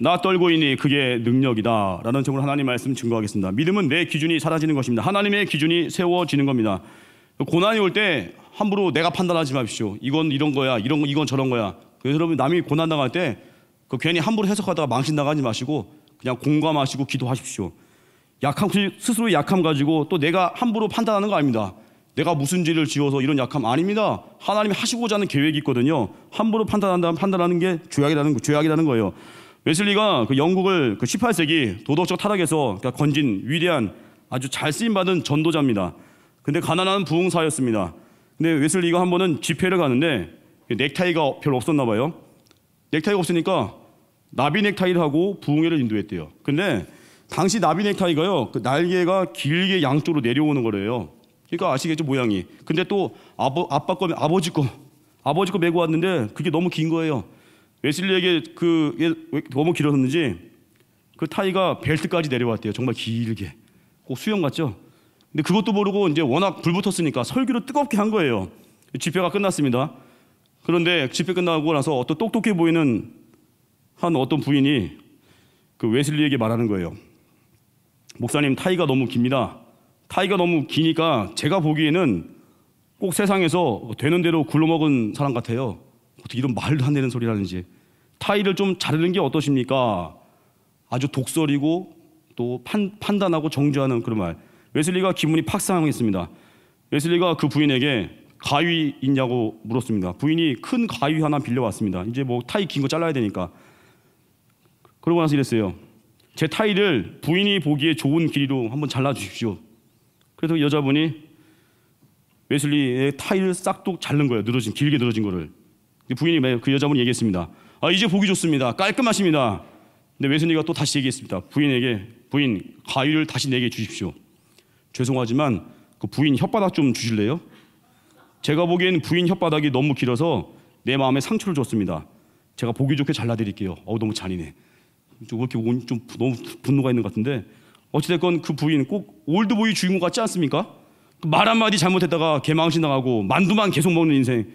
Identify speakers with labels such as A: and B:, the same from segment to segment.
A: 나 떨고 있니 그게 능력이다 라는 점목으로 하나님 말씀 증거하겠습니다 믿음은 내 기준이 사라지는 것입니다 하나님의 기준이 세워지는 겁니다 고난이 올 때 함부로 내가 판단하지 마십시오 이건 이런 거야 이런 이건 저런 거야 그래서 여러분 남이 고난 당할 때그 괜히 함부로 해석하다가 망신 당하지 마시고 그냥 공감하시고 기도하십시오 약함 그 스스로의 약함 가지고 또 내가 함부로 판단하는 거 아닙니다 내가 무슨 죄를 지어서 이런 약함 아닙니다. 하나님이 하시고자 하는 계획이 있거든요. 함부로 판단한다면 판단하는 게 죄악이라는, 죄악이라는 거예요. 웨슬리가 그 영국을 그 18세기 도덕적 타락에서 그러니까 건진 위대한 아주 잘 쓰임받은 전도자입니다. 근데 가난한 부흥사였습니다. 근데 웨슬리가 한 번은 집회를 가는데 그 넥타이가 별로 없었나 봐요. 넥타이가 없으니까 나비 넥타이를 하고 부흥회를 인도했대요. 근데 당시 나비 넥타이가요, 그 날개가 길게 양쪽으로 내려오는 거래요. 그러니까 아시겠죠 모양이. 근데 또 아버 아빠 거 아버지 거 아버지 거 메고 왔는데 그게 너무 긴 거예요. 웨슬리에게 그 예, 너무 길었는지 그 타이가 벨트까지 내려왔대요. 정말 길게. 꼭 그 수영 같죠? 근데 그것도 모르고 이제 워낙 불 붙었으니까 설교를 뜨겁게 한 거예요. 집회가 끝났습니다. 그런데 집회 끝나고 나서 어떤 똑똑해 보이는 한 어떤 부인이 그 웨슬리에게 말하는 거예요. 목사님 타이가 너무 깁니다. 타이가 너무 기니까 제가 보기에는 꼭 세상에서 되는 대로 굴러먹은 사람 같아요. 어떻게 이런 말도 안 되는 소리라는지 타이를좀 자르는 게 어떠십니까? 아주 독설이고 또 판, 단하고 정죄하는 그런 말. 웨슬리가 기분이 팍 상했습니다. 웨슬리가 그 부인에게 가위 있냐고 물었습니다. 부인이 큰 가위 하나 빌려왔습니다. 이제 뭐 타이 긴 거 잘라야 되니까. 그러고 나서 이랬어요. 제 타이를 부인이 보기에 좋은 길이로 한번 잘라 주십시오. 그래서 여자분이 웨슬리의 타이를 싹둑 자른 거예요. 늘어진 길게 늘어진 거를. 부인이 그 여자분이 얘기했습니다. 아 이제 보기 좋습니다. 깔끔하십니다. 근데 외손이가또 다시 얘기했습니다. 부인에게 부인 가위를 다시 내게 주십시오. 죄송하지만 그 부인 혓바닥 좀 주실래요? 제가 보기엔 부인 혓바닥이 너무 길어서 내 마음에 상처를 줬습니다. 제가 보기 좋게 잘라드릴게요. 어 너무 잔인해. 좀 이렇게 온, 좀 너무 분노가 있는 것 같은데 어찌됐건 그 부인 꼭 올드보이 주인공 같지 않습니까? 말 한마디 잘못했다가 개망신 당하고 만두만 계속 먹는 인생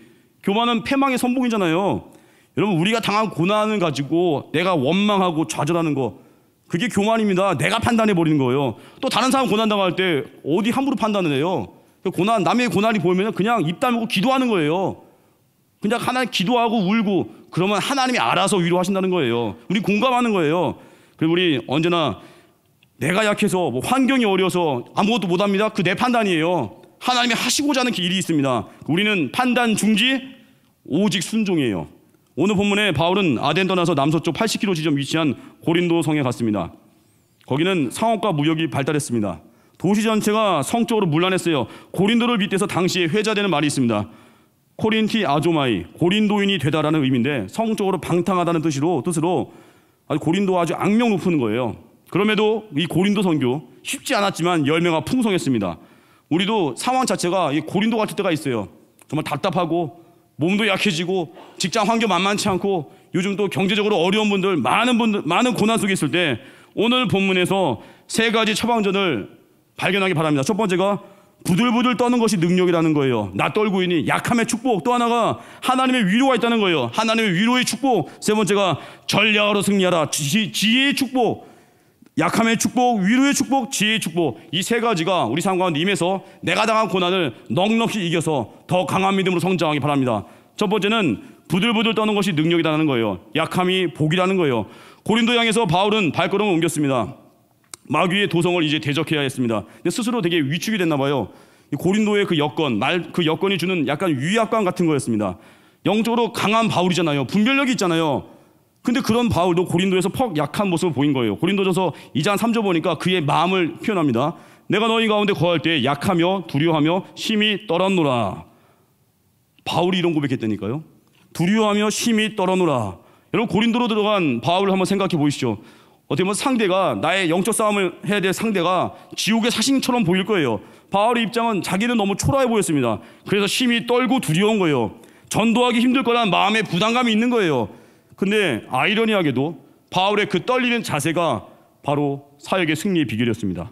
A: 교만은 패망의 선봉이잖아요. 여러분 우리가 당한 고난을 가지고 내가 원망하고 좌절하는 거 그게 교만입니다. 내가 판단해 버리는 거예요. 또 다른 사람 고난 당할 때 어디 함부로 판단을 해요. 그 고난 남의 고난이 보이면 그냥 입 다물고 기도하는 거예요. 그냥 하나님 기도하고 울고 그러면 하나님이 알아서 위로하신다는 거예요. 우리 공감하는 거예요. 그리고 우리 언제나 내가 약해서 뭐 환경이 어려서 아무것도 못합니다. 그 내 판단이에요. 하나님이 하시고자 하는 일이 있습니다. 우리는 판단 중지 오직 순종이에요. 오늘 본문에 바울은 아덴 떠나서 남서쪽 80km 지점 위치한 고린도 성에 갔습니다. 거기는 상업과 무역이 발달했습니다. 도시 전체가 성적으로 물란했어요. 고린도를 빗대서 당시에 회자되는 말이 있습니다. 코린티 아조마이 고린도인이 되다라는 의미인데 성적으로 방탕하다는 뜻으로 뜻으로 아주 고린도 아주 악명 높은 거예요. 그럼에도 이 고린도 선교 쉽지 않았지만 열매가 풍성했습니다. 우리도 상황 자체가 고린도 같을 때가 있어요. 정말 답답하고 몸도 약해지고 직장 환경 만만치 않고 요즘 또 경제적으로 어려운 분들 많은 분들 많은 고난 속에 있을 때 오늘 본문에서 세 가지 처방전을 발견하기 바랍니다. 첫 번째가 부들부들 떠는 것이 능력이라는 거예요. 나 떨고 있니? 약함의 축복. 또 하나가 하나님의 위로가 있다는 거예요. 하나님의 위로의 축복. 세 번째가 전략으로 승리하라. 지, 지혜의 축복. 약함의 축복, 위로의 축복, 지혜의 축복 이 세 가지가 우리 삶 가운데 임해서 내가 당한 고난을 넉넉히 이겨서 더 강한 믿음으로 성장하기 바랍니다. 첫 번째는 부들부들 떠는 것이 능력이라는 거예요. 약함이 복이라는 거예요. 고린도 향에서 바울은 발걸음을 옮겼습니다. 마귀의 도성을 이제 대적해야 했습니다. 근데 스스로 되게 위축이 됐나 봐요. 고린도의 그 여건, 말그 여건이 주는 약간 위약감 같은 거였습니다. 영적으로 강한 바울이잖아요. 분별력이 있잖아요. 근데 그런 바울도 고린도에서 퍽 약한 모습을 보인 거예요. 고린도전서 2장 3절 보니까 그의 마음을 표현합니다. 내가 너희 가운데 거할 때 약하며 두려워하며 심히 떨었노라. 바울이 이런 고백했다니까요. 두려워하며 심히 떨어노라. 여러분 고린도로 들어간 바울을 한번 생각해 보시죠. 어떻게 보면 상대가 나의 영적 싸움을 해야 될 상대가 지옥의 사신처럼 보일 거예요. 바울의 입장은 자기는 너무 초라해 보였습니다. 그래서 심히 떨고 두려운 거예요. 전도하기 힘들 거란 마음의 부담감이 있는 거예요. 근데 아이러니하게도 바울의 그 떨리는 자세가 바로 사역의 승리의 비결이었습니다.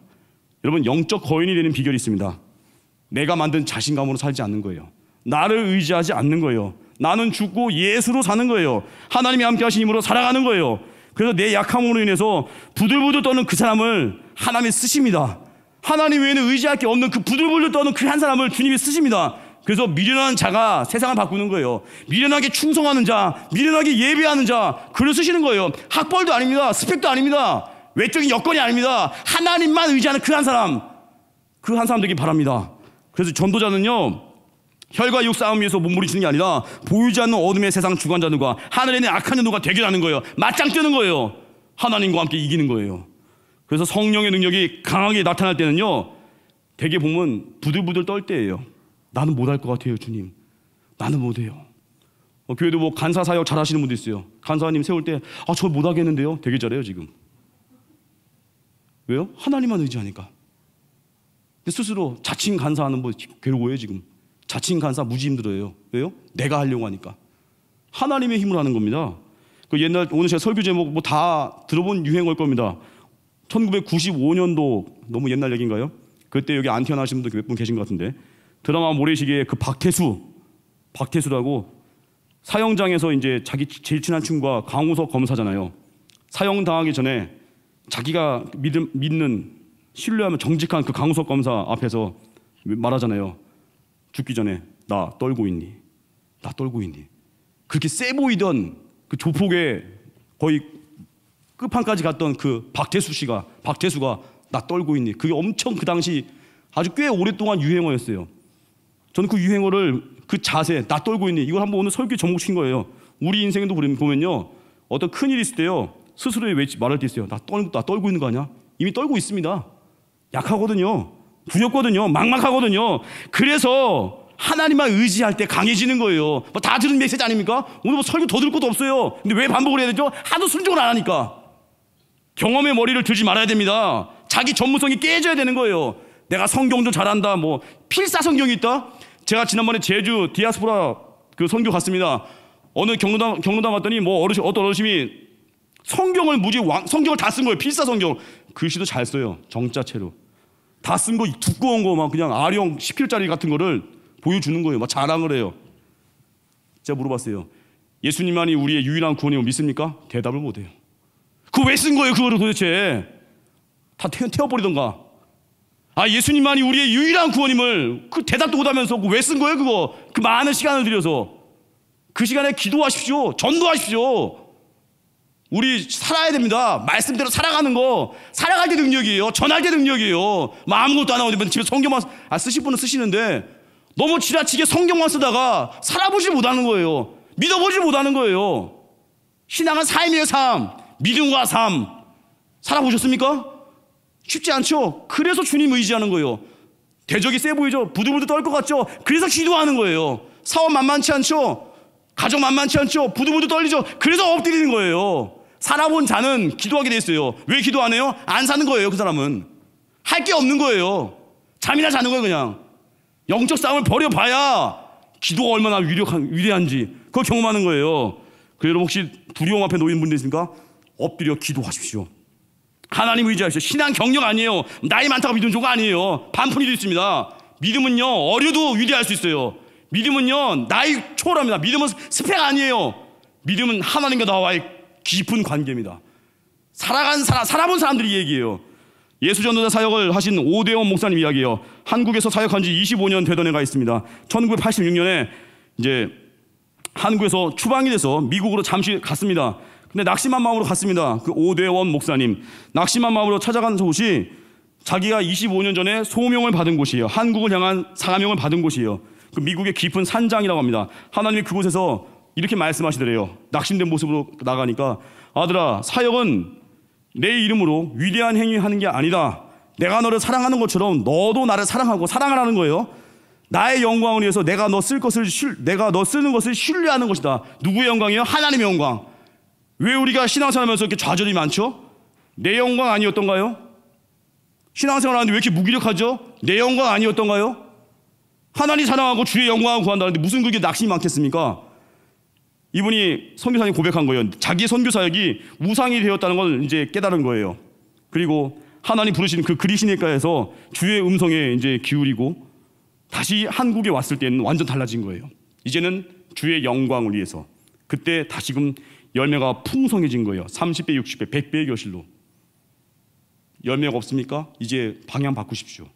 A: 여러분 영적 거인이 되는 비결이 있습니다. 내가 만든 자신감으로 살지 않는 거예요. 나를 의지하지 않는 거예요. 나는 죽고 예수로 사는 거예요. 하나님이 함께 하신 힘으로 살아가는 거예요. 그래서 내 약함으로 인해서 부들부들 떠는 그 사람을 하나님이 쓰십니다. 하나님 외에는 의지할 게 없는 그 부들부들 떠는 그 한 사람을 주님이 쓰십니다. 그래서 미련한 자가 세상을 바꾸는 거예요. 미련하게 충성하는 자, 미련하게 예배하는 자, 글을 쓰시는 거예요. 학벌도 아닙니다. 스펙도 아닙니다. 외적인 여건이 아닙니다. 하나님만 의지하는 그 한 사람, 그 한 사람 되길 바랍니다. 그래서 전도자는요, 혈과 육 싸움 에서몸부리치는게 아니라 보이지 않는 어둠의 세상 주관자들과 하늘에 있는 악한 연도가 대결하는 거예요. 맞짱 뜨는 거예요. 하나님과 함께 이기는 거예요. 그래서 성령의 능력이 강하게 나타날 때는요, 대개 보면 부들부들 떨 때예요. 나는 못할 것 같아요, 주님. 나는 못해요. 어, 교회도 뭐 간사 사역 잘하시는 분도 있어요. 간사님 세울 때, 아, 저 못하겠는데요? 되게 잘해요, 지금. 왜요? 하나님만 의지하니까. 스스로 자칭 간사하는 분 괴로워요, 지금. 자칭 간사 무지 힘들어요. 왜요? 내가 하려고 하니까. 하나님의 힘으로 하는 겁니다. 그 옛날 오늘 제가 설교 제목 뭐 다 들어본 유행어일 겁니다. 1995년도 너무 옛날 얘기인가요? 그때 여기 안 태어나신 분도 몇 분 계신 것 같은데 드라마 모래시계에 그 박태수, 박태수라고 사형장에서 이제 자기 제일 친한 친구가 강우석 검사잖아요. 사형 당하기 전에 자기가 믿음, 믿는 신뢰하면 정직한 그 강우석 검사 앞에서 말하잖아요. 죽기 전에 나 떨고 있니? 나 떨고 있니? 그렇게 세 보이던 그 조폭의 거의 끝판까지 갔던 그 박태수 씨가 박태수가 나 떨고 있니? 그게 엄청 그 당시 아주 꽤 오랫동안 유행어였어요. 저는 그 유행어를 그 자세, 나 떨고 있니? 이걸 한번 오늘 설교 접목시킨 거예요. 우리 인생에도 보면요. 어떤 큰일이 있을 때요. 스스로의 외치, 말할 때 있어요. 나, 떨, 나 떨고 있는 거 아니야? 이미 떨고 있습니다. 약하거든요. 두렵거든요. 막막하거든요. 그래서 하나님만 의지할 때 강해지는 거예요. 뭐 다 들은 메시지 아닙니까? 오늘 뭐 설교 더들 것도 없어요. 근데 왜 반복을 해야 되죠? 하도 순종을 안 하니까. 경험의 머리를 들지 말아야 됩니다. 자기 전문성이 깨져야 되는 거예요. 내가 성경 도 잘한다. 뭐 필사 성경이 있다. 제가 지난번에 제주 디아스포라 그 선교 갔습니다. 어느 경로당, 경로당 갔더니 뭐 어르신, 어떤 어르신이 성경을 무지 왕, 성경을 다 쓴 거예요. 필사 성경. 글씨도 잘 써요. 정자체로. 다 쓴 거 두꺼운 거 막 그냥 아령 10킬짜리 같은 거를 보여주는 거예요. 막 자랑을 해요. 제가 물어봤어요. 예수님만이 우리의 유일한 구원이고 믿습니까? 대답을 못 해요. 그거 왜쓴 거예요? 그거를 도대체. 다 태워, 태워버리던가. 아, 예수님만이 우리의 유일한 구원임을 그 대답도 못하면서 그 왜쓴 거예요, 그거? 그 많은 시간을 들여서. 그 시간에 기도하십시오. 전도하십시오. 우리 살아야 됩니다. 말씀대로 살아가는 거. 살아갈 때 능력이에요. 전할 때 능력이에요. 뭐 아무것도 안 하고 집에 성경만, 아, 쓰실 분은 쓰시는데 너무 지나치게 성경만 쓰다가 살아보지 못하는 거예요. 믿어보지 못하는 거예요. 신앙은 삶이에요, 삶. 믿음과 삶. 살아보셨습니까? 쉽지 않죠? 그래서 주님 의지하는 거예요. 대적이 세 보이죠? 부들부들 떨 것 같죠? 그래서 기도하는 거예요. 사업 만만치 않죠? 가족 만만치 않죠? 부들부들 떨리죠? 그래서 엎드리는 거예요. 살아본 자는 기도하게 돼 있어요. 왜 기도 안 해요? 안 사는 거예요, 그 사람은. 할 게 없는 거예요. 잠이나 자는 거예요, 그냥. 영적 싸움을 버려봐야 기도가 얼마나 위력한, 위대한지 그걸 경험하는 거예요. 그래서 혹시 두려움 앞에 놓인 분들 있습니까? 엎드려 기도하십시오. 하나님 의지하십시오. 신앙 경력 아니에요. 나이 많다고 믿음 좋은 거 아니에요. 반푼이도 있습니다. 믿음은요, 어려도 위대할 수 있어요. 믿음은요, 나이 초월합니다. 믿음은 스펙 아니에요. 믿음은 하나님과 나와의 깊은 관계입니다. 살아간 사람, 살아본 사람들이 얘기해요. 예수 전도자 사역을 하신 오대원 목사님 이야기예요. 한국에서 사역한 지 25년 되던 해가 있습니다. 1986년에 이제 한국에서 추방이 돼서 미국으로 잠시 갔습니다. 근데 낙심한 마음으로 갔습니다. 그 오대원 목사님. 낙심한 마음으로 찾아간 곳이 자기가 25년 전에 소명을 받은 곳이에요. 한국을 향한 사명을 받은 곳이에요. 그 미국의 깊은 산장이라고 합니다. 하나님이 그곳에서 이렇게 말씀하시더래요. 낙심된 모습으로 나가니까 아들아 사역은 내 이름으로 위대한 행위하는 게 아니다. 내가 너를 사랑하는 것처럼 너도 나를 사랑하고 사랑하라는 거예요. 나의 영광을 위해서 내가 너 쓸 것을 내가 너 쓰는 것을 신뢰하는 것이다. 누구의 영광이요? 하나님의 영광. 왜 우리가 신앙생활하면서 이렇게 좌절이 많죠? 내 영광 아니었던가요? 신앙생활하는데 왜 이렇게 무기력하죠? 내 영광 아니었던가요? 하나님 사랑하고 주의 영광을 구한다는데 무슨 그게 낙심이 많겠습니까? 이분이 선교사님 고백한 거예요. 자기 선교사역이 우상이 되었다는 걸 이제 깨달은 거예요. 그리고 하나님 부르신 그 그리시니까에서 주의 음성에 이제 기울이고 다시 한국에 왔을 때는 완전 달라진 거예요. 이제는 주의 영광을 위해서 그때 다시금 열매가 풍성해진 거예요. 30배, 60배, 100배의 교실로. 열매가 없습니까? 이제 방향 바꾸십시오.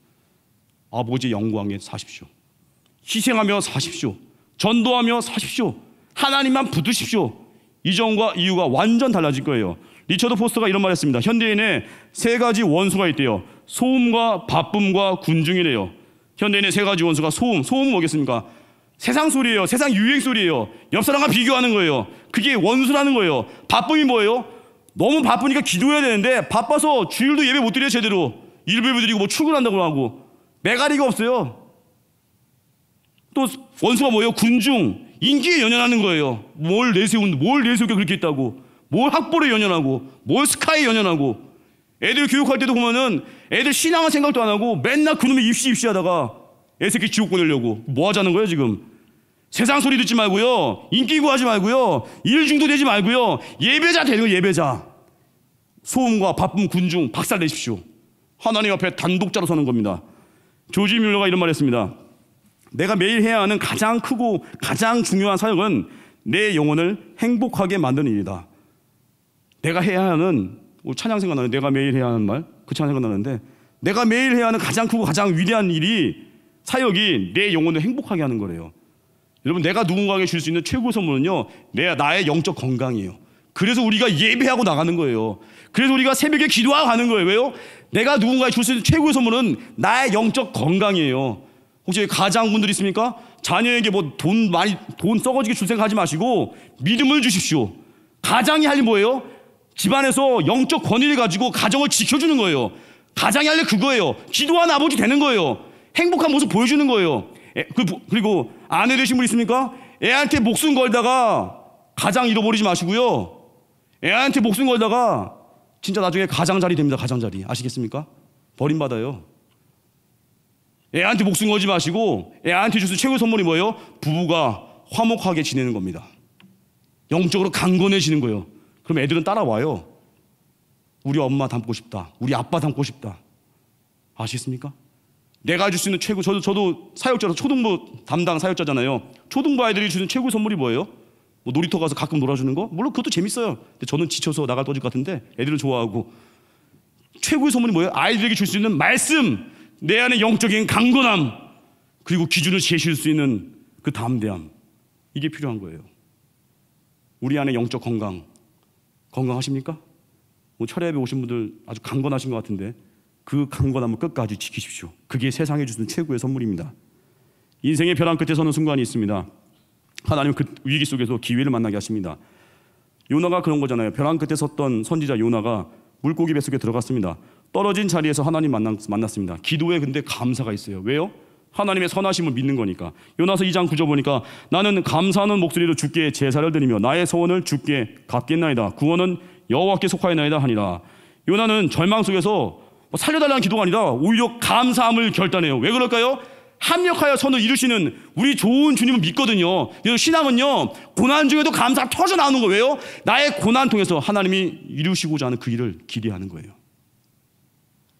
A: 아버지 영광에 사십시오. 희생하며 사십시오. 전도하며 사십시오. 하나님만 부드십시오 이전과 이유가 완전 달라질 거예요. 리처드 포스터가 이런 말 했습니다. 현대인의 세 가지 원수가 있대요. 소음과 바쁨과 군중이래요. 현대인의 세 가지 원수가 소음. 소음은 뭐겠습니까? 세상 소리예요. 세상 유행 소리예요. 옆 사람과 비교하는 거예요. 그게 원수라는 거예요. 바쁨이 뭐예요? 너무 바쁘니까 기도해야 되는데 바빠서 주일도 예배 못 드려 제대로. 일부 예배 드리고 뭐 출근한다고 하고 메가리가 없어요. 또 원수가 뭐예요? 군중 인기에 연연하는 거예요. 뭘 내세운 뭘 내세우게 그렇게 있다고. 뭘 학벌에 연연하고 뭘 스카에 연연하고 애들 교육할 때도 보면은 애들 신앙한 생각도 안 하고 맨날 그놈의 입시 입시 하다가 애새끼 지옥 보내려고. 뭐 하자는 거예요, 지금? 세상 소리 듣지 말고요. 인기 구하지 말고요. 일중도되지 말고요. 예배자 되는 거 예배자. 요예 소음과 바쁜 군중 박살 내십시오. 하나님 앞에 단독자로 서는 겁니다. 조지 뮬러가 이런 말 했습니다. 내가 매일 해야 하는 가장 크고 가장 중요한 사역은 내 영혼을 행복하게 만드는 일이다. 내가 해야 하는 찬양 생각나는 내가 매일 해야 하는 말 그 찬양 생각나는데 내가 매일 해야 하는 가장 크고 가장 위대한 일이 사역이 내 영혼을 행복하게 하는 거래요. 여러분, 내가 누군가에게 줄 수 있는 최고 선물은요, 내, 나의 영적 건강이에요. 그래서 우리가 예배하고 나가는 거예요. 그래서 우리가 새벽에 기도하고 가는 거예요. 왜요? 내가 누군가에 줄수 있는 최고의 선물은 나의 영적 건강이에요. 혹시 가장분들 있습니까? 자녀에게 뭐 돈 많이, 돈 썩어지게 줄 생각 하지 마시고 믿음을 주십시오. 가장이 할 일 뭐예요? 집안에서 영적 권위를 가지고 가정을 지켜주는 거예요. 가장이 할 일 그거예요. 기도한 아버지 되는 거예요. 행복한 모습 보여주는 거예요. 예, 그 그리고 아내 되신 분 있습니까? 애한테 목숨 걸다가 가장 잃어버리지 마시고요. 애한테 목숨 걸다가 진짜 나중에 가장자리 됩니다. 가장자리. 아시겠습니까? 버림받아요. 애한테 목숨 걸지 마시고 애한테 주수 최고 선물이 뭐예요? 부부가 화목하게 지내는 겁니다. 영적으로 강건해지는 거예요. 그럼 애들은 따라와요. 우리 엄마 닮고 싶다. 우리 아빠 닮고 싶다. 아시겠습니까? 내가 줄 수 있는 최고 저도 저도 사역자로 초등부 담당 사역자잖아요. 초등부 아이들이 주는 최고 선물이 뭐예요? 뭐 놀이터 가서 가끔 놀아주는 거? 물론 그것도 재밌어요. 근데 저는 지쳐서 나갈 떠질 것 같은데 애들을 좋아하고 최고의 선물이 뭐예요? 아이들에게 줄 수 있는 말씀, 내 안에 영적인 강건함, 그리고 기준을 제시할 수 있는 그 담대함 이게 필요한 거예요. 우리 안에 영적 건강 건강하십니까? 뭐 철야에 오신 분들 아주 강건하신 것 같은데 그 강건함을 끝까지 지키십시오. 그게 세상에 주는 최고의 선물입니다. 인생의 벼랑 끝에 서는 순간이 있습니다. 하나님은 그 위기 속에서 기회를 만나게 하십니다. 요나가 그런 거잖아요. 벼랑 끝에 섰던 선지자 요나가 물고기 뱃속에 들어갔습니다. 떨어진 자리에서 하나님 만났습니다. 기도에 근데 감사가 있어요. 왜요? 하나님의 선하심을 믿는 거니까. 요나서 2장 9절 보니까 나는 감사하는 목소리로 주께 제사를 드리며 나의 소원을 주께 갖겠나이다. 구원은 여호와께 속하였나이다 하니라. 요나는 절망 속에서 뭐 살려달라는 기도가 아니라 오히려 감사함을 결단해요. 왜 그럴까요? 합력하여 선을 이루시는 우리 좋은 주님을 믿거든요. 그래서 신앙은요, 고난 중에도 감사가 터져 나오는 거예요. 나의 고난 통해서 하나님이 이루시고자 하는 그 일을 기대하는 거예요.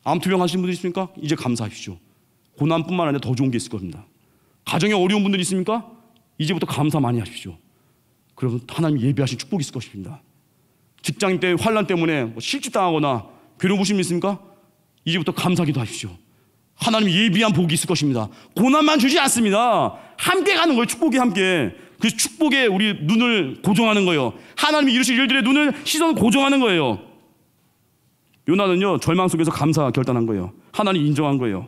A: 암투병 하시는 분들 있습니까? 이제 감사하십시오. 고난뿐만 아니라 더 좋은 게 있을 겁니다. 가정에 어려운 분들 있습니까? 이제부터 감사 많이 하십시오. 그러면 하나님 예비하신 축복이 있을 것입니다. 직장인 때 환란 때문에 뭐 실직당하거나 괴로우신분 있습니까? 이제부터 감사기도 하십시오. 하나님 예비한 복이 있을 것입니다. 고난만 주지 않습니다. 함께 가는 거예요. 축복이 함께. 그 축복에 우리 눈을 고정하는 거예요. 하나님이 이루실 일들의 눈을 시선 고정하는 거예요. 요나는요 절망 속에서 감사 결단한 거예요. 하나님 인정한 거예요.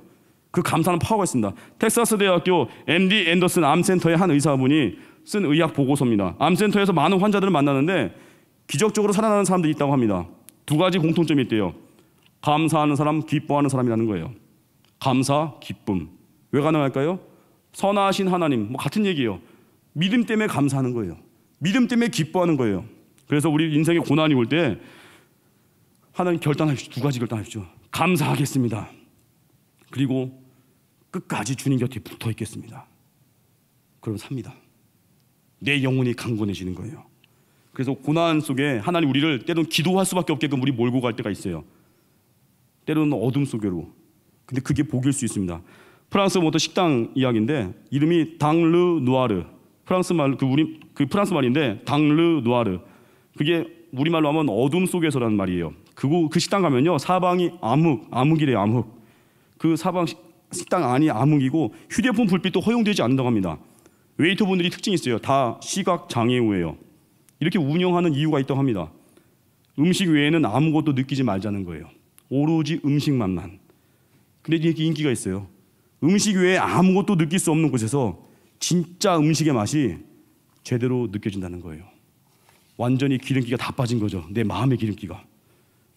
A: 그 감사는 파워가 있습니다. 텍사스 대학교 MD 앤더슨 암센터의 한 의사분이 쓴 의학 보고서입니다. 암센터에서 많은 환자들을 만나는데 기적적으로 살아나는 사람들이 있다고 합니다. 두 가지 공통점이 있대요. 감사하는 사람, 기뻐하는 사람이라는 거예요. 감사, 기쁨. 왜 가능할까요? 선하신 하나님, 뭐 같은 얘기예요. 믿음 때문에 감사하는 거예요. 믿음 때문에 기뻐하는 거예요. 그래서 우리 인생의 고난이 올 때 하나님 결단하십시오. 두 가지 결단하십시오. 감사하겠습니다. 그리고 끝까지 주님 곁에 붙어 있겠습니다. 그럼 삽니다. 내 영혼이 강건해지는 거예요. 그래서 고난 속에 하나님 우리를 때론 기도할 수밖에 없게끔 우리 몰고 갈 때가 있어요. 때로는 어둠 속으로. 근데 그게 복일 수 있습니다. 프랑스 모터 식당 이야기인데 이름이 당르 누아르. 프랑스 말그 우리 그 프랑스 말인데 당르 누아르. 그게 우리 말로 하면 어둠 속에서라는 말이에요. 그고 그 식당 가면요 사방이 암흑 암흑이래요 암흑. 그 사방 식, 식당 안이 암흑이고 휴대폰 불빛도 허용되지 않는다고 합니다. 웨이터분들이 특징이 있어요. 다 시각 장애우예요. 이렇게 운영하는 이유가 있다고 합니다. 음식 외에는 아무것도 느끼지 말자는 거예요. 오로지 음식만만. 근데 이게 인기가 있어요. 음식 외에 아무것도 느낄 수 없는 곳에서 진짜 음식의 맛이 제대로 느껴진다는 거예요. 완전히 기름기가 다 빠진 거죠. 내 마음의 기름기가.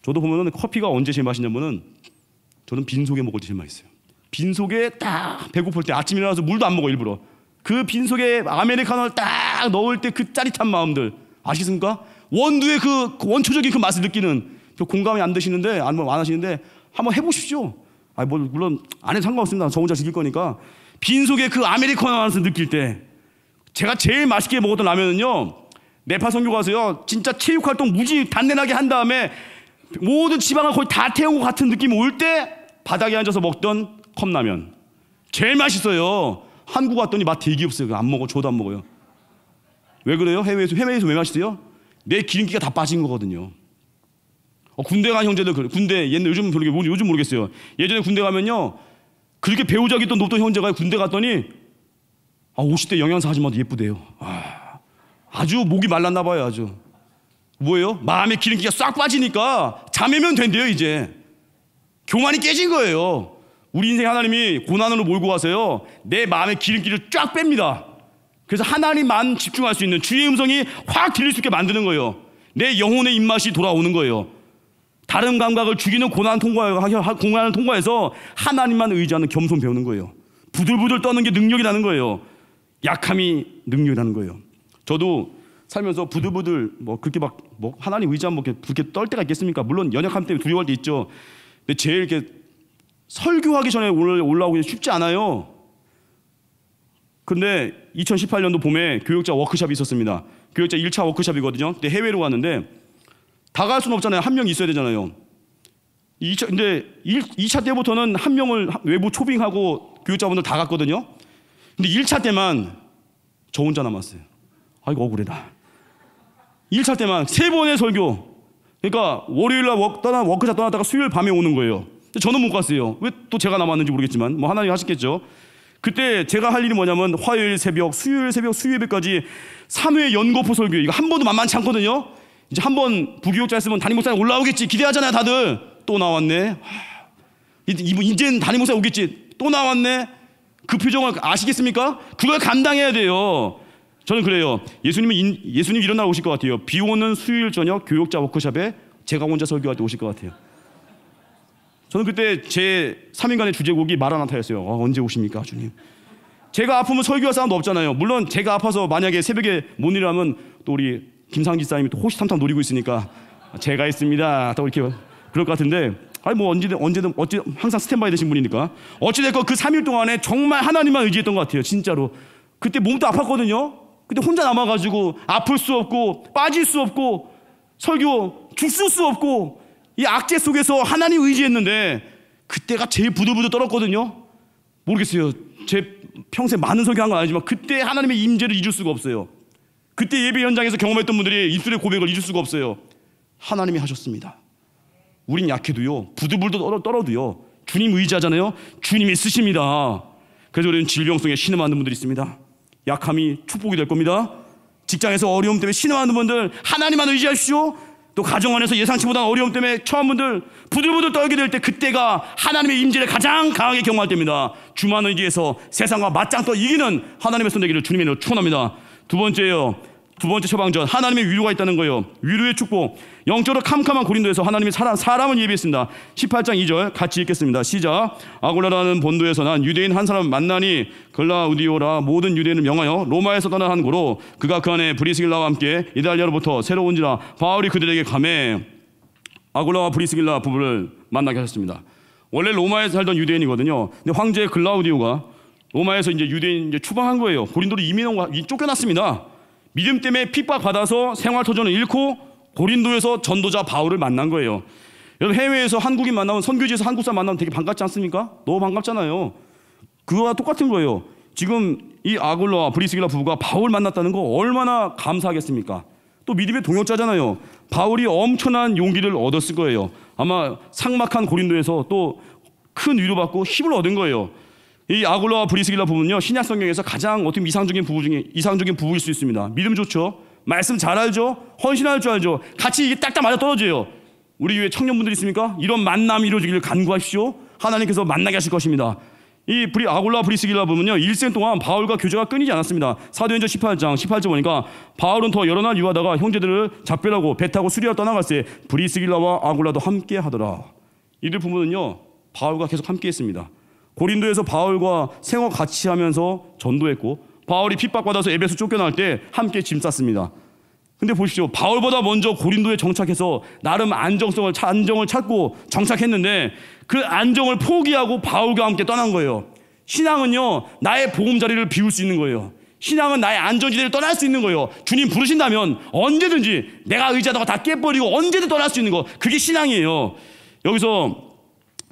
A: 저도 보면은 커피가 언제 제일 맛있냐면은 저는 빈속에 먹을 때 제일 맛있어요. 빈속에 딱 배고플 때 아침에 일어나서 물도 안 먹어 일부러. 그 빈속에 아메리카노를 딱 넣을 때 그 짜릿한 마음들 아시습니까 원두의 그 원초적인 그 맛을 느끼는 공감이 안 되시는데, 안 하시는데, 뭐 한번 해보십시오. 아, 뭐, 물론, 안 해도 상관없습니다. 저 혼자 즐길 거니까. 빈속에 그 아메리카노 하나 느낄 때, 제가 제일 맛있게 먹었던 라면은요, 네파 선교 가서요, 진짜 체육활동 무지 단단하게 한 다음에, 모든 지방을 거의 다 태운 것 같은 느낌 올 때, 바닥에 앉아서 먹던 컵라면. 제일 맛있어요. 한국 왔더니 맛 되게 없어요. 안 먹어. 저도 안 먹어요. 왜 그래요? 해외에서, 해외에서 왜 맛있어요? 내 기름기가 다 빠진 거거든요. 어, 군대 간 형제들 그래. 군대 옛날 요즘 모르게 요즘 모르겠어요. 예전에 군대 가면요 그렇게 배우자 기던 높던 형제가 군대 갔더니 아 50대 영양사 하지마도 예쁘대요. 아, 아주 목이 말랐나 봐요 아주. 뭐예요? 마음의 기름기가 싹 빠지니까 잠이면 된대요 이제. 교만이 깨진 거예요. 우리 인생 하나님이 고난으로 몰고 가세요. 내 마음의 기름기를 쫙 뺍니다. 그래서 하나님만 집중할 수 있는 주의 음성이 확 들릴 수 있게 만드는 거예요. 내 영혼의 입맛이 돌아오는 거예요. 다른 감각을 죽이는 고난 통과, 하여 공간을 통과해서 하나님만 의지하는 겸손 배우는 거예요. 부들부들 떠는 게 능력이라는 거예요. 약함이 능력이라는 거예요. 저도 살면서 부들부들 뭐 그렇게 막 뭐 하나님 의지하면 뭐 그렇게 떨 때가 있겠습니까? 물론 연약함 때문에 두려워할 때 있죠. 근데 제일 이렇게 설교하기 전에 올라오기 쉽지 않아요. 근데 2018년도 봄에 교육자 워크샵이 있었습니다. 교육자 1차 워크샵이거든요 그때 해외로 갔는데 다갈 수는 없잖아요. 한 명 있어야 되잖아요. 2차, 근데 1, 2차 때부터는 한 명을 외부 초빙하고 교육자분들 다 갔거든요. 근데 1차 때만 저 혼자 남았어요. 아이고, 억울해다 1차 때만 세 번의 설교. 그러니까 월요일날 워크, 떠나, 워크샵 떠났다가 수요일 밤에 오는 거예요. 근데 저는 못 갔어요. 왜 또 제가 남았는지 모르겠지만, 뭐 하나님 하셨겠죠. 그때 제가 할 일이 뭐냐면 화요일 새벽, 수요일 새벽, 수요일까지 3회 연거포 설교. 이거 한 번도 만만치 않거든요. 이제 한 번 부교육자 했으면 담임 목사님 올라오겠지 기대하잖아요 다들 또 나왔네 이분 이제는 담임 목사 오겠지 또 나왔네 그 표정을 아시겠습니까? 그걸 감당해야 돼요 저는 그래요 예수님은 예수님 일어나 오실 것 같아요 비 오는 수요일 저녁 교육자 워크숍에 제가 혼자 설교할 때 오실 것 같아요 저는 그때 제 3인간의 주제곡이 마라나타였어요 아, 언제 오십니까 주님 제가 아프면 설교할 사람도 없잖아요 물론 제가 아파서 만약에 새벽에 못 일어나면 또 우리 김상 기사님이 또 호시탐탐 노리고 있으니까 제가 있습니다. 또 이렇게 그럴 것 같은데 아니 뭐 언제든 언제든 어찌 항상 스탠바이 되신 분이니까 어찌됐건 그 3일 동안에 정말 하나님만 의지했던 것 같아요. 진짜로 그때 몸도 아팠거든요. 그때 혼자 남아가지고 아플 수 없고 빠질 수 없고 설교 죽을 수 없고 이 악재 속에서 하나님 의지했는데 그때가 제일 부들부들 떨었거든요. 모르겠어요. 제 평생 많은 설교한 건 아니지만 그때 하나님의 임재를 잊을 수가 없어요. 그때 예배 현장에서 경험했던 분들이 입술의 고백을 잊을 수가 없어요. 하나님이 하셨습니다. 우린 약해도요, 부들부들 떨어도요, 떨어 주님 의지하잖아요. 주님이 쓰십니다. 그래서 우리는 질병성에 신음하는 분들이 있습니다. 약함이 축복이 될 겁니다. 직장에서 어려움 때문에 신음하는 분들, 하나님만 의지하십시오. 또 가정 안에서 예상치보다 어려움 때문에 처한 분들 부들부들 떨게 될 때 그때가 하나님의 임재를 가장 강하게 경험할 때입니다. 주만 의지해서 세상과 맞짱 떠 이기는 하나님의 손대기를 주님의 이름으로 축원합니다. 두 번째요. 두 번째 처방전 하나님의 위로가 있다는 거예요. 위로의 축복. 영적으로 캄캄한 고린도에서 하나님이 사람, 사람을 예비했습니다. 18장 2절 같이 읽겠습니다. 시작. 아골라라는 본도에서 난 유대인 한 사람 만나니 글라우디오라 모든 유대인을 명하여 로마에서 떠난 한 고로 그가 그 안에 브리스길라와 함께 이달리아로부터 새로 운지라 바울이 그들에게 감해 아골라와 브리스길라 부부를 만나게 하셨습니다. 원래 로마에 살던 유대인이거든요. 근데 황제 글라우디오가 로마에서 이제 유대인 이제 추방한 거예요. 고린도로 이민 온 쫓겨났습니다. 믿음 때문에 핍박받아서 생활토전을 잃고 고린도에서 전도자 바울을 만난 거예요. 여러분 해외에서 한국인 만나면 선교지에서 한국 사람 만나면 되게 반갑지 않습니까? 너무 반갑잖아요. 그와 똑같은 거예요. 지금 이 아굴러와 브리스길라 부부가 바울 만났다는 거 얼마나 감사하겠습니까? 또 믿음의 동역자잖아요. 바울이 엄청난 용기를 얻었을 거예요. 아마 상막한 고린도에서 또 큰 위로받고 힘을 얻은 거예요. 이 아굴라와 브리스길라 부부는요 신약 성경에서 가장 어떻게 이상적인 부부 중에 이상적인 부부일 수 있습니다. 믿음 좋죠. 말씀 잘 알죠. 헌신할 줄 알죠. 같이 이게 딱딱 맞아 떨어져요. 우리 위에 청년분들 있습니까? 이런 만남이 이루어지기를 간구하십시오. 하나님께서 만나게 하실 것입니다. 이 브리 아골라 브리스길라 부 보면요 일생 동안 바울과 교제가 끊이지 않았습니다. 사도행전 18장 18절 보니까 바울은 더 여러 날 유하다가 형제들을 작별하고 배 타고 수리아 떠나갔을 때 브리스길라와 아골라도 함께 하더라. 이들 부모는요 바울과 계속 함께했습니다. 고린도에서 바울과 생활 같이 하면서 전도했고 바울이 핍박받아서 에베소 쫓겨날 때 함께 짐 쌌습니다. 근데 보십시오. 바울보다 먼저 고린도에 정착해서 나름 안정성을 안정을 찾고 정착했는데 그 안정을 포기하고 바울과 함께 떠난 거예요. 신앙은요. 나의 보금자리를 비울 수 있는 거예요. 신앙은 나의 안전지대를 떠날 수 있는 거예요. 주님 부르신다면 언제든지 내가 의지하다가 다 깨버리고 언제든 떠날 수 있는 거. 그게 신앙이에요. 여기서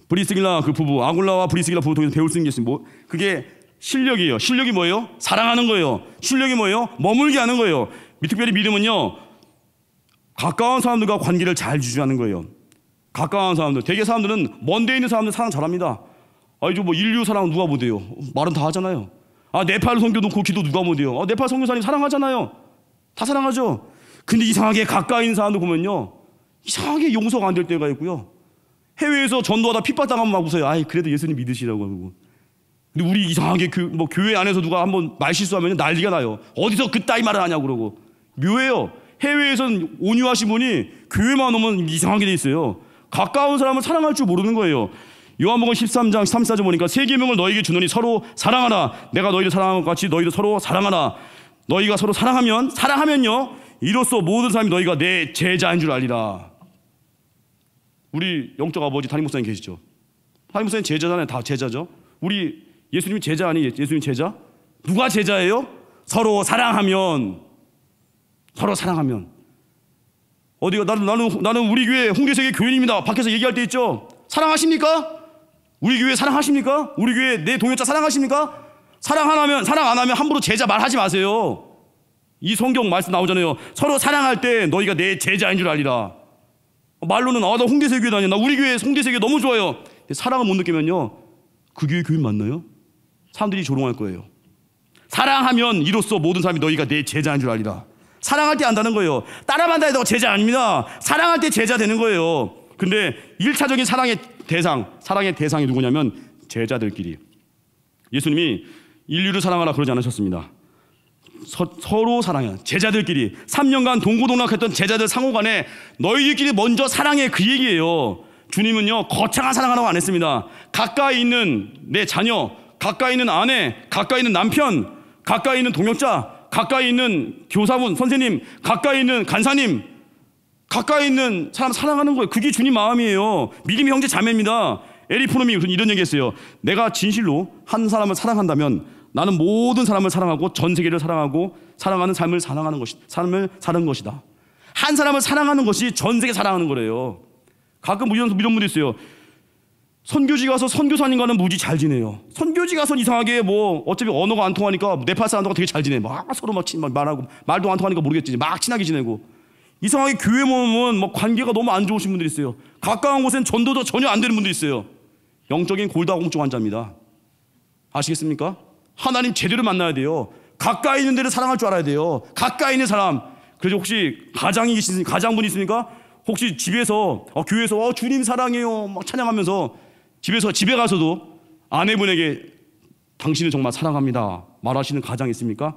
A: 브리스길라 그 부부, 아굴라와 브리스길라 부부 통해서 배울 수 있는 게 있으면 뭐, 그게 실력이에요. 실력이 뭐예요? 사랑하는 거예요. 실력이 뭐예요? 머물게 하는 거예요. 특별히 믿음은요, 가까운 사람들과 관계를 잘 유지하는 거예요. 가까운 사람들. 대개 사람들은 먼데 있는 사람들 사랑 잘합니다. 아, 이제 뭐 인류 사랑 누가 못해요? 말은 다 하잖아요. 아, 네팔 성교 놓고 기도 누가 못해요? 아, 네팔 성교사님 사랑하잖아요. 다 사랑하죠. 근데 이상하게 가까이 있는 사람들 보면요. 이상하게 용서가 안 될 때가 있고요. 해외에서 전도하다 핍박당하면 막 웃어요. 아이, 그래도 예수님 믿으시라고 하고. 근데 우리 이상하게 교, 그 뭐 교회 안에서 누가 한번 말 실수하면 난리가 나요. 어디서 그따위 말을 하냐고 그러고. 묘해요. 해외에서는 온유하신 분이 교회만 오면 이상하게 돼 있어요. 가까운 사람을 사랑할 줄 모르는 거예요. 요한복음 13장 34절 보니까 세 계명을 너에게 주노니 서로 사랑하라. 내가 너희를 사랑한 것 같이 너희도 서로 사랑하라. 너희가 서로 사랑하면 사랑하면요. 이로써 모든 사람이 너희가 내 제자인 줄 알리라. 우리 영적 아버지 담임 목사님 계시죠? 담임 목사님 제자잖아요. 다 제자죠. 우리 예수님 제자 아니 예수님 제자? 누가 제자예요? 서로 사랑하면 서로 사랑하면 어디가 나는 나는 나는 우리 교회 홍대세계 교인입니다. 밖에서 얘기할 때 있죠. 사랑하십니까? 우리 교회 사랑하십니까? 우리 교회 내 동역자 사랑하십니까? 사랑 안 하면 사랑 안 하면 함부로 제자 말하지 마세요. 이 성경 말씀 나오잖아요. 서로 사랑할 때 너희가 내 제자인 줄 알리라. 말로는 아나 홍대세 교회 다녀 나 우리 교회 홍대세 교회 너무 좋아요 사랑을 못 느끼면요 그 교회 교인 맞나요? 사람들이 조롱할 거예요 사랑하면 이로써 모든 사람이 너희가 내 제자인 줄 알리라 사랑할 때 안다는 거예요 따라만다 해도 제자 아닙니다 사랑할 때 제자 되는 거예요 근데 1차적인 사랑의 대상 사랑의 대상이 누구냐면 제자들끼리 예수님이 인류를 사랑하라 그러지 않으셨습니다 서, 로 사랑해요. 제자들끼리 3년간 동고동락했던 제자들 상호간에 너희들끼리 먼저 사랑해 그 얘기예요. 주님은요 거창한 사랑하라고 안 했습니다. 가까이 있는 내 자녀, 가까이 있는 아내, 가까이 있는 남편, 가까이 있는 동역자, 가까이 있는 교사분, 선생님, 가까이 있는 간사님, 가까이 있는 사람 사랑하는 거예요. 그게 주님 마음이에요. 믿음의 형제 자매입니다. 에리프롬이 이런 얘기했어요. 내가 진실로 한 사람을 사랑한다면 나는 모든 사람을 사랑하고 전 세계를 사랑하고 사랑하는 삶을 사랑하는 것이 사람을 사는 것이다. 한 사람을 사랑하는 것이 전 세계 사랑하는 거래요. 가끔 이런 이런 분도 있어요. 선교지 가서 선교사님과는 무지 잘 지내요. 선교지 가서 이상하게 뭐 어차피 언어가 안 통하니까 네팔 사람들과 되게 잘 지내. 막 서로 막, 친, 말하고 말도 안 통하니까 모르겠지. 막 친하게 지내고. 이상하게 교회 모임은 뭐 관계가 너무 안 좋으신 분들이 있어요. 가까운 곳엔 전도도 전혀 안 되는 분들이 있어요. 영적인 골다공증 환자입니다. 아시겠습니까? 하나님 제대로 만나야 돼요. 가까이 있는 데를 사랑할 줄 알아야 돼요. 가까이 있는 사람. 그래서 혹시 가장이 계신 가장분이 있습니까 혹시 집에서 어, 교회에서 어, 주님 사랑해요 막 찬양하면서 집에서 집에 가서도 아내분에게 당신을 정말 사랑합니다 말하시는 가장 있습니까?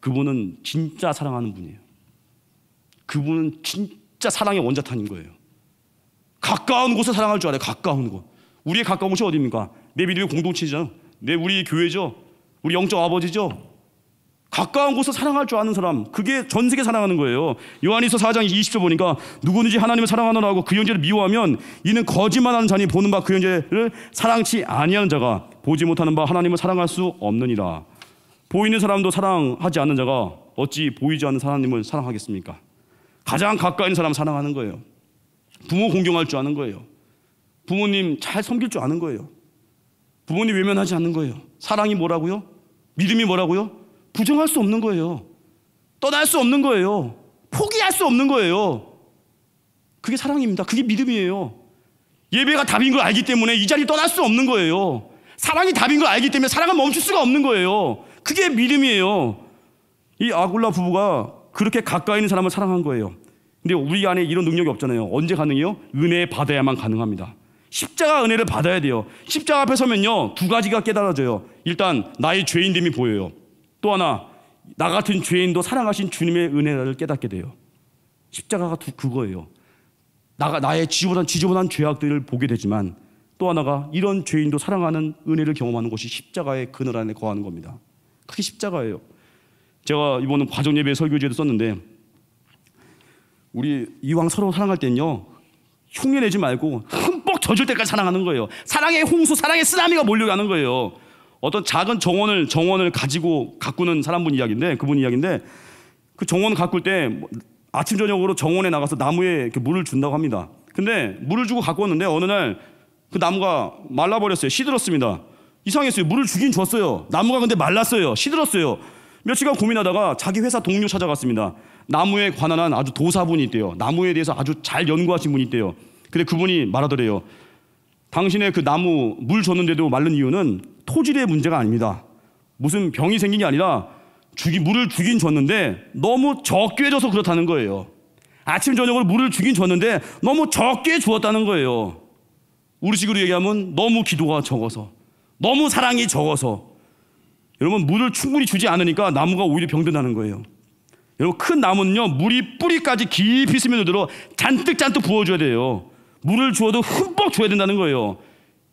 A: 그분은 진짜 사랑하는 분이에요. 그분은 진짜 사랑의 원자탄인 거예요. 가까운 곳에 사랑할 줄 알아요. 가까운 곳. 우리의 가까운 곳이 어디입니까? 내 믿음의 공동체잖아. 내 우리 교회죠. 우리 영적 아버지죠. 가까운 곳을 사랑할 줄 아는 사람, 그게 전 세계 사랑하는 거예요. 요한일서 4장 20절 보니까 누구든지 하나님을 사랑하느라고 그 형제를 미워하면 이는 거짓말하는 자니 보는 바 그 형제를 사랑치 아니하는 자가 보지 못하는 바 하나님을 사랑할 수 없느니라. 보이는 사람도 사랑하지 않는 자가 어찌 보이지 않는 하나님을 사랑하겠습니까? 가장 가까이 있는 사람 사랑하는 거예요. 부모 공경할 줄 아는 거예요. 부모님 잘 섬길 줄 아는 거예요. 부모님 외면하지 않는 거예요. 사랑이 뭐라고요? 믿음이 뭐라고요? 부정할 수 없는 거예요. 떠날 수 없는 거예요. 포기할 수 없는 거예요. 그게 사랑입니다. 그게 믿음이에요. 예배가 답인 걸 알기 때문에 이 자리 떠날 수 없는 거예요. 사랑이 답인 걸 알기 때문에 사랑은 멈출 수가 없는 거예요. 그게 믿음이에요. 이 아굴라 부부가 그렇게 가까이 있는 사람을 사랑한 거예요. 근데 우리 안에 이런 능력이 없잖아요. 언제 가능해요? 은혜 받아야만 가능합니다. 십자가 은혜를 받아야 돼요. 십자가 앞에 서면요. 두 가지가 깨달아져요. 일단 나의 죄인됨이 보여요. 또 하나 나 같은 죄인도 사랑하신 주님의 은혜를 깨닫게 돼요. 십자가가 두 그거예요. 나가 나의 지저분한 지저분한 죄악들을 보게 되지만 또 하나가 이런 죄인도 사랑하는 은혜를 경험하는 것이 십자가의 그늘 안에 거하는 겁니다. 그게 십자가예요. 제가 이번에 과정 예배 설교지에도 썼는데 우리 이왕 서로 사랑할 때는요 흉내내지 말고 흠 젖을 때까지 사랑하는 거예요. 사랑의 홍수, 사랑의 쓰나미가 몰려가는 거예요. 어떤 작은 정원을 정원을 가지고 가꾸는 사람분 이야기인데 그분 이야기인데 그 정원 가꿀 때 뭐 아침 저녁으로 정원에 나가서 나무에 이렇게 물을 준다고 합니다. 근데 물을 주고 가꾸었는데 어느 날 그 나무가 말라버렸어요. 시들었습니다. 이상했어요. 물을 주긴 줬어요. 나무가 근데 말랐어요. 시들었어요. 며칠간 고민하다가 자기 회사 동료 찾아갔습니다. 나무에 관한 아주 도사분이 있대요. 나무에 대해서 아주 잘 연구하신 분이 있대요. 근데 그분이 말하더래요. 당신의 그 나무 물 줬는데도 마른 이유는 토질의 문제가 아닙니다. 무슨 병이 생긴 게 아니라 죽이 물을 주긴 줬는데 너무 적게 줘서 그렇다는 거예요. 아침 저녁으로 물을 주긴 줬는데 너무 적게 주었다는 거예요. 우리식으로 얘기하면 너무 기도가 적어서 너무 사랑이 적어서 여러분 물을 충분히 주지 않으니까 나무가 오히려 병든다는 거예요. 여러분 큰 나무는요 물이 뿌리까지 깊이 스며들어 잔뜩 잔뜩 부어줘야 돼요. 물을 주어도 흠뻑 줘야 된다는 거예요.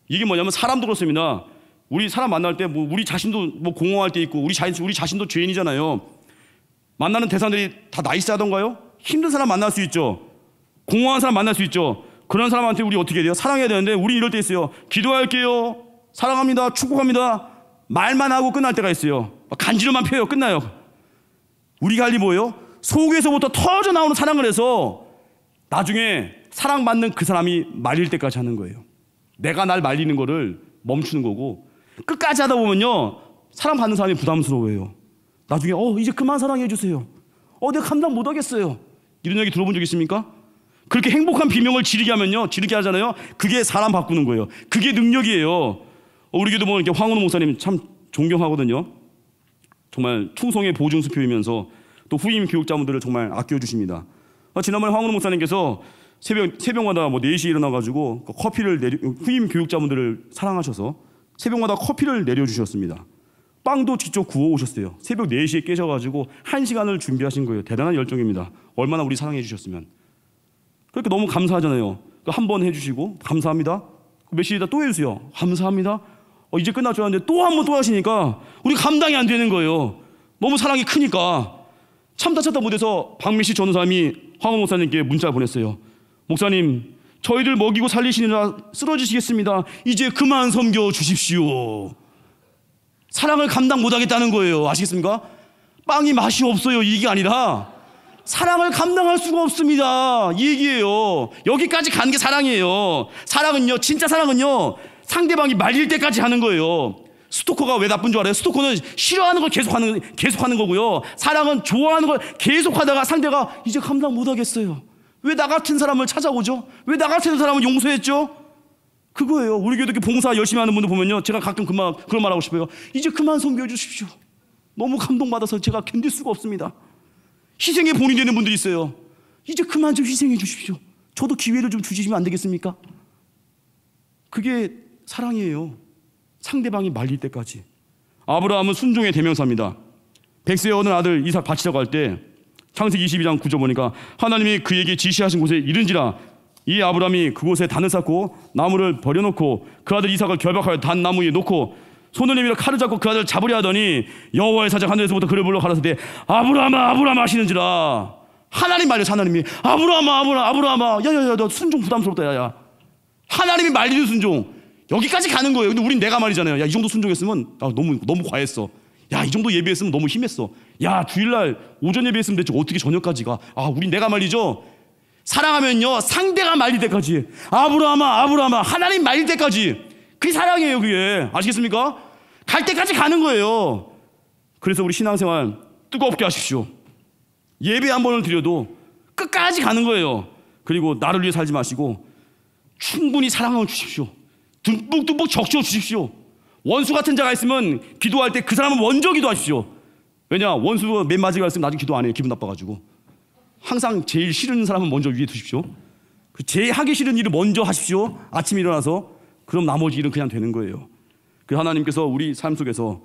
A: 이게 뭐냐면 사람도 그렇습니다. 우리 사람 만날 때뭐 우리 자신도 뭐 공허할 때 있고 우리 자신 우리 자신도 죄인이잖아요. 만나는 대상들이 다 나이스하던가요? 힘든 사람 만날 수 있죠. 공허한 사람 만날 수 있죠. 그런 사람한테 우리 어떻게 해야 돼요? 사랑해야 되는데 우리 이럴 때 있어요. 기도할게요. 사랑합니다. 축복합니다. 말만 하고 끝날 때가 있어요. 간지로만 펴요. 끝나요. 우리가 할일 뭐예요? 속에서부터 터져 나오는 사랑을 해서 나중에 사랑받는 그 사람이 말릴 때까지 하는 거예요. 내가 날 말리는 거를 멈추는 거고 끝까지 하다 보면요. 사랑받는 사람이 부담스러워요. 나중에 어 이제 그만 사랑해 주세요. 어 내가 감당 못 하겠어요. 이런 얘기 들어본 적 있습니까? 그렇게 행복한 비명을 지르게 하면요. 지르게 하잖아요. 그게 사람 바꾸는 거예요. 그게 능력이에요. 어, 우리 교도 보면 뭐 이렇게 황은호 목사님 참 존경하거든요. 정말 충성의 보증수표이면서 또 후임 교육자분들을 정말 아껴주십니다. 어, 지난번에 황은호 목사님께서 새벽, 새벽마다 뭐 4시에 일어나가지고 커피를 내려, 후임 교육자분들을 사랑하셔서 새벽마다 커피를 내려주셨습니다. 빵도 직접 구워 오셨어요. 새벽 4시에 깨셔가지고 1시간을 준비하신 거예요. 대단한 열정입니다. 얼마나 우리 사랑해 주셨으면. 그렇게 너무 감사하잖아요. 그 한번 해주시고, 감사합니다. 몇 그 시에 또 해주세요. 감사합니다. 어, 이제 끝났죠. 하는데 또 한 번 또 하시니까 우리 감당이 안 되는 거예요. 너무 사랑이 크니까. 참다 참다 못해서 박미씨 전사님이 우 황호 목사님께 문자 보냈어요. 목사님, 저희들 먹이고 살리시느라 쓰러지시겠습니다. 이제 그만 섬겨 주십시오. 사랑을 감당 못하겠다는 거예요. 아시겠습니까? 빵이 맛이 없어요. 이게 아니라 사랑을 감당할 수가 없습니다. 이 얘기예요. 여기까지 간 게 사랑이에요. 사랑은요, 진짜 사랑은요, 상대방이 말릴 때까지 하는 거예요. 스토커가 왜 나쁜 줄 알아요? 스토커는 싫어하는 걸 계속 하는, 계속 하는 거고요. 사랑은 좋아하는 걸 계속 하다가 상대가 이제 감당 못 하겠어요. 왜나 같은 사람을 찾아오죠? 왜 나 같은 사람을 용서했죠? 그거예요. 우리 교도 이렇게 봉사 열심히 하는 분들 보면요. 제가 가끔 그만, 그런 말 하고 싶어요. 이제 그만 섬겨 주십시오. 너무 감동받아서 제가 견딜 수가 없습니다. 희생의 본이 되는 분들이 있어요. 이제 그만 좀 희생해 주십시오. 저도 기회를 좀 주시면 안 되겠습니까? 그게 사랑이에요. 상대방이 말릴 때까지. 아브라함은 순종의 대명사입니다. 백세 의 어느 아들 이삭 바치자고 할때 창세기 22장 9절 보니까 하나님이 그에게 지시하신 곳에 이른지라 이아브라함이 그곳에 단을 쌓고 나무를 버려놓고 그 아들 이삭을 결박하여 단 나무 위에 놓고 손을 내밀어 칼을 잡고 그 아들을 잡으려 하더니 여호와의 사자 하늘에서부터 그를 불러 가라사대 아브라마 아브라마 하시는지라 하나님 말이야 하나님이 아브라마 아브라 아브라마 야야야 너 순종 부담스럽다 야야 하나님이 말리는 순종 여기까지 가는 거예요 근데 우린 내가 말이잖아요 야 이 정도 순종했으면 아, 너무 너무 과했어 야, 이 정도 예배했으면 너무 힘했어. 야, 주일날 오전 예배했으면 대체 어떻게 저녁까지 가? 아, 우리 내가 말리죠 사랑하면요, 상대가 말릴 때까지. 아브라함아, 아브라함아, 하나님 말릴 때까지. 그게 사랑이에요, 그게. 아시겠습니까? 갈 때까지 가는 거예요. 그래서 우리 신앙생활 뜨겁게 하십시오. 예배 한 번을 드려도 끝까지 가는 거예요. 그리고 나를 위해 살지 마시고 충분히 사랑을 주십시오. 듬뿍듬뿍 적셔 주십시오. 원수 같은 자가 있으면 기도할 때 그 사람은 먼저 기도하십시오. 왜냐 원수가 맨 마지막에 있으면 나중에 기도 안 해요. 기분 나빠가지고. 항상 제일 싫은 사람은 먼저 위에 두십시오. 그 제일 하기 싫은 일을 먼저 하십시오. 아침에 일어나서. 그럼 나머지 일은 그냥 되는 거예요. 그 하나님께서 우리 삶 속에서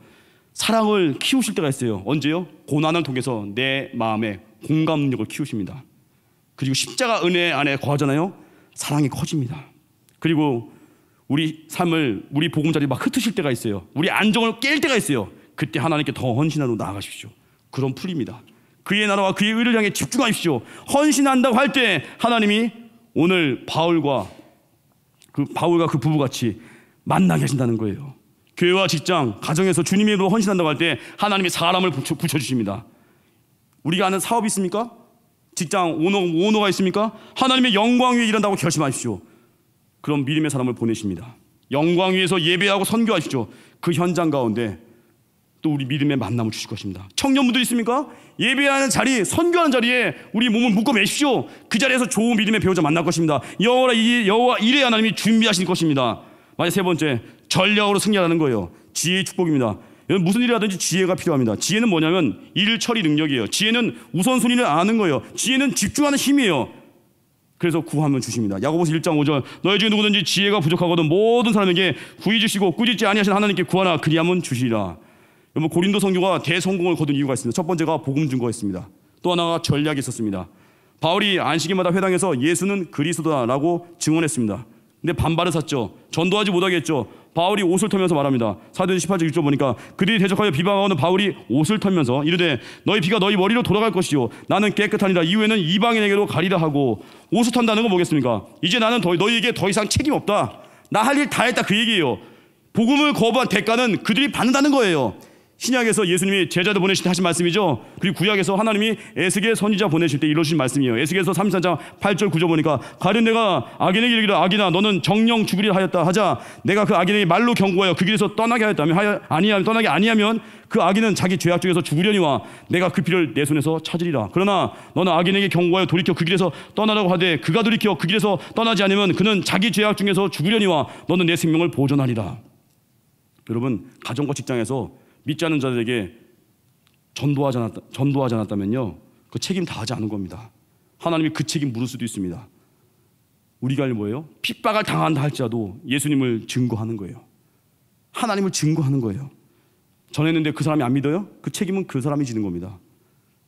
A: 사랑을 키우실 때가 있어요. 언제요? 고난을 통해서 내 마음의 공감 능력을 키우십니다. 그리고 십자가 은혜 안에 거하잖아요. 사랑이 커집니다. 그리고 우리 삶을 우리 보금자리 막 흩으실 때가 있어요. 우리 안정을 깰 때가 있어요. 그때 하나님께 더 헌신하러 나아가십시오. 그런 풀입니다. 그의 나라와 그의 의를 향해 집중하십시오. 헌신한다고 할 때 하나님이 오늘 바울과 그 바울과 그 부부같이 만나게 하신다는 거예요. 교회와 직장, 가정에서 주님으로 의 헌신한다고 할 때 하나님이 사람을 붙여, 주십니다 우리가 아는 사업이 있습니까? 직장 오너, 오너가 있습니까? 하나님의 영광 위에 일한다고 결심하십시오. 그런 믿음의 사람을 보내십니다. 영광 위에서 예배하고 선교하시죠그 현장 가운데 또 우리 믿음의 만남을 주실 것입니다. 청년분들 있습니까? 예배하는 자리, 선교하는 자리에 우리 몸을 묶어 매십시오. 그 자리에서 좋은 믿음의 배우자 만날 것입니다. 여호와 여호와 이레 하나님이 준비하신 것입니다. 만약 세 번째 전략으로 승리하는 거예요. 지혜의 축복입니다. 무슨 일이라든지 지혜가 필요합니다. 지혜는 뭐냐면 일 처리 능력이에요. 지혜는 우선순위를 아는 거예요. 지혜는 집중하는 힘이에요. 그래서 구하면 주십니다. 야고보서 1장 5절 너희 중에 누구든지 지혜가 부족하거든 모든 사람에게 구해 주시고 꾸짖지 아니하신 하나님께 구하나 그리하면 주시리라. 여러분 고린도 성교가 대성공을 거둔 이유가 있습니다. 첫 번째가 복음 증거였습니다. 또 하나가 전략이 있었습니다. 바울이 안식일마다 회당에서 예수는 그리스도다라고 증언했습니다. 근데 반발을 샀죠. 전도하지 못하겠죠. 바울이 옷을 털면서 말합니다. 사도행 18장 6절 보니까 그들이 대적하여 비방하는 바울이 옷을 털면서 이르되 너희 비가 너희 머리로 돌아갈 것이요 나는 깨끗하니라 이후에는 이방인에게도 가리라 하고 옷을 탄다는건 뭐겠습니까? 이제 나는 더, 너희에게 더 이상 책임 없다. 나 할 일 다 했다 그 얘기예요. 복음을 거부한 대가는 그들이 받는다는 거예요. 신약에서 예수님이 제자도 보내실 때 하신 말씀이죠. 그리고 구약에서 하나님이 에스겔 선지자 보내실 때 이루신 말씀이에요. 에스겔서 33장 8절 9절 보니까 가련 내가 악인에게 이르기를 악인아 너는 정령 죽으리 하였다 하자 내가 그 악인에게 말로 경고하여 그 길에서 떠나게 하였다면 아니하면 떠나게 아니하면 그 악인은 자기 죄악 중에서 죽으려니와 내가 그 피를 내 손에서 찾으리라. 그러나 너는 악인에게 경고하여 돌이켜 그 길에서 떠나라고 하되 그가 돌이켜 그 길에서 떠나지 않으면 그는 자기 죄악 중에서 죽으려니와 너는 내 생명을 보존하리라. 여러분 가정과 직장에서 믿지 않는 자들에게 전도하지, 않았다, 전도하지 않았다면요. 그 책임 다 하지 않은 겁니다. 하나님이 그 책임 물을 수도 있습니다. 우리가 뭐예요? 핍박을 당한다 할지라도 예수님을 증거하는 거예요. 하나님을 증거하는 거예요. 전했는데 그 사람이 안 믿어요? 그 책임은 그 사람이 지는 겁니다.